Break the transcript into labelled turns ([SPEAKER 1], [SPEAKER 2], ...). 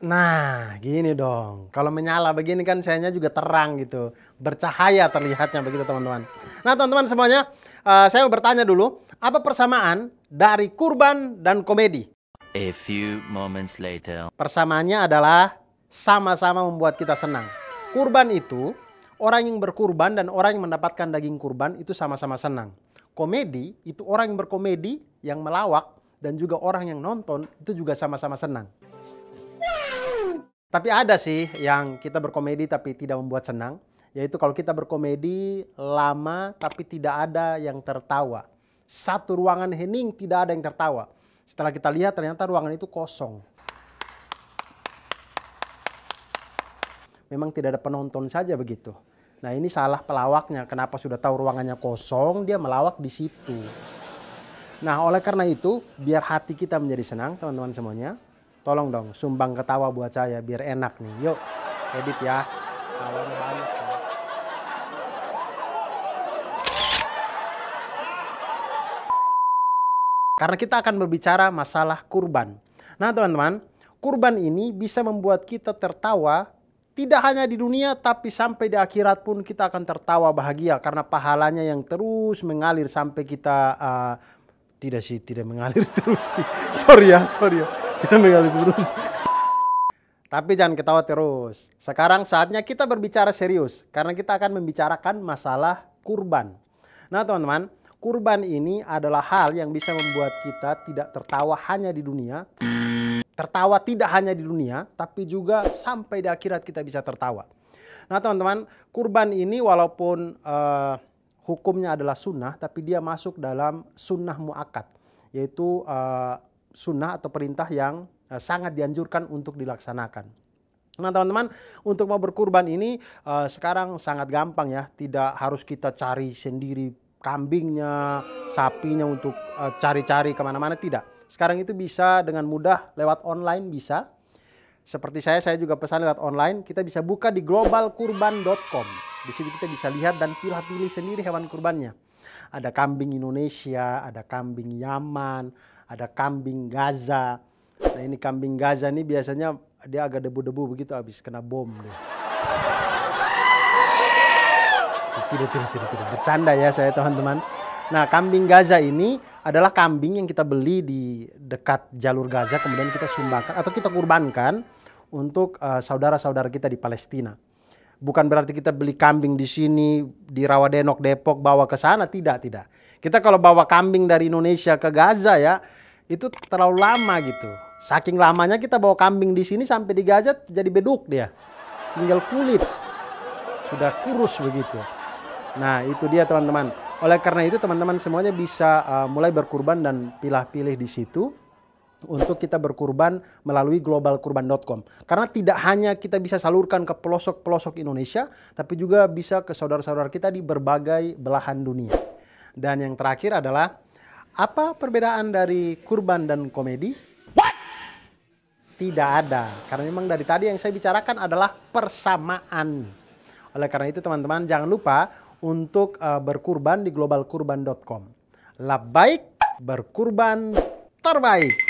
[SPEAKER 1] Nah, gini dong. Kalau menyala begini kan sayanya juga terang gitu. Bercahaya terlihatnya begitu teman-teman. Nah teman-teman semuanya, uh, saya mau bertanya dulu. Apa persamaan dari kurban dan komedi? A few moments later. Persamaannya adalah sama-sama membuat kita senang. Kurban itu, orang yang berkurban dan orang yang mendapatkan daging kurban itu sama-sama senang. Komedi itu orang yang berkomedi, yang melawak, dan juga orang yang nonton itu juga sama-sama senang. Tapi ada sih yang kita berkomedi tapi tidak membuat senang, yaitu kalau kita berkomedi lama tapi tidak ada yang tertawa. Satu ruangan hening tidak ada yang tertawa. Setelah kita lihat ternyata ruangan itu kosong. Memang tidak ada penonton saja begitu. Nah ini salah pelawaknya, kenapa sudah tahu ruangannya kosong, dia melawak di situ. Nah oleh karena itu, biar hati kita menjadi senang teman-teman semuanya, Tolong dong sumbang ketawa buat saya biar enak nih. Yuk, edit ya. banyak. Karena kita akan berbicara masalah kurban. Nah teman-teman, kurban ini bisa membuat kita tertawa tidak hanya di dunia tapi sampai di akhirat pun kita akan tertawa bahagia karena pahalanya yang terus mengalir sampai kita uh, tidak sih tidak mengalir terus sih. sorry ya sorry ya terus, Tapi jangan ketawa terus. Sekarang saatnya kita berbicara serius karena kita akan membicarakan masalah kurban. Nah, teman-teman, kurban ini adalah hal yang bisa membuat kita tidak tertawa hanya di dunia, tertawa tidak hanya di dunia, tapi juga sampai di akhirat kita bisa tertawa. Nah, teman-teman, kurban ini walaupun uh, hukumnya adalah sunnah, tapi dia masuk dalam sunnah muakat, yaitu uh, sunnah atau perintah yang eh, sangat dianjurkan untuk dilaksanakan. Nah teman-teman untuk mau berkurban ini uh, sekarang sangat gampang ya tidak harus kita cari sendiri kambingnya, sapinya untuk eh, cari-cari kemana-mana tidak. Sekarang itu bisa dengan mudah lewat online bisa. Seperti saya, saya juga pesan lewat online. Kita bisa buka di globalkurban.com. Di sini kita bisa lihat dan pilih-pilih sendiri hewan kurbannya. Ada kambing Indonesia, ada kambing Yaman, ada kambing Gaza. Nah ini kambing Gaza ini biasanya dia agak debu-debu begitu habis kena bom deh. Tidak, tidak, tidak, tidak. Bercanda ya saya teman-teman. Nah kambing Gaza ini adalah kambing yang kita beli di dekat jalur Gaza kemudian kita sumbangkan atau kita kurbankan untuk eh, saudara-saudara uh, kita di Palestina bukan berarti kita beli kambing di sini di Rawadenok Depok bawa ke sana tidak tidak kita kalau bawa kambing dari Indonesia ke Gaza ya itu terlalu lama gitu saking lamanya kita bawa kambing di sini sampai di Gaza jadi beduk dia tinggal kulit sudah kurus begitu nah itu dia teman-teman oleh karena itu teman-teman semuanya bisa uh, mulai berkurban dan pilih pilih di situ untuk kita berkurban melalui globalkurban.com. Karena tidak hanya kita bisa salurkan ke pelosok-pelosok Indonesia, tapi juga bisa ke saudara-saudara kita di berbagai belahan dunia. Dan yang terakhir adalah, apa perbedaan dari kurban dan komedi? What? Tidak ada, karena memang dari tadi yang saya bicarakan adalah persamaan. Oleh karena itu teman-teman jangan lupa untuk eh, berkurban di globalkurban.com. Labbaik berkurban terbaik.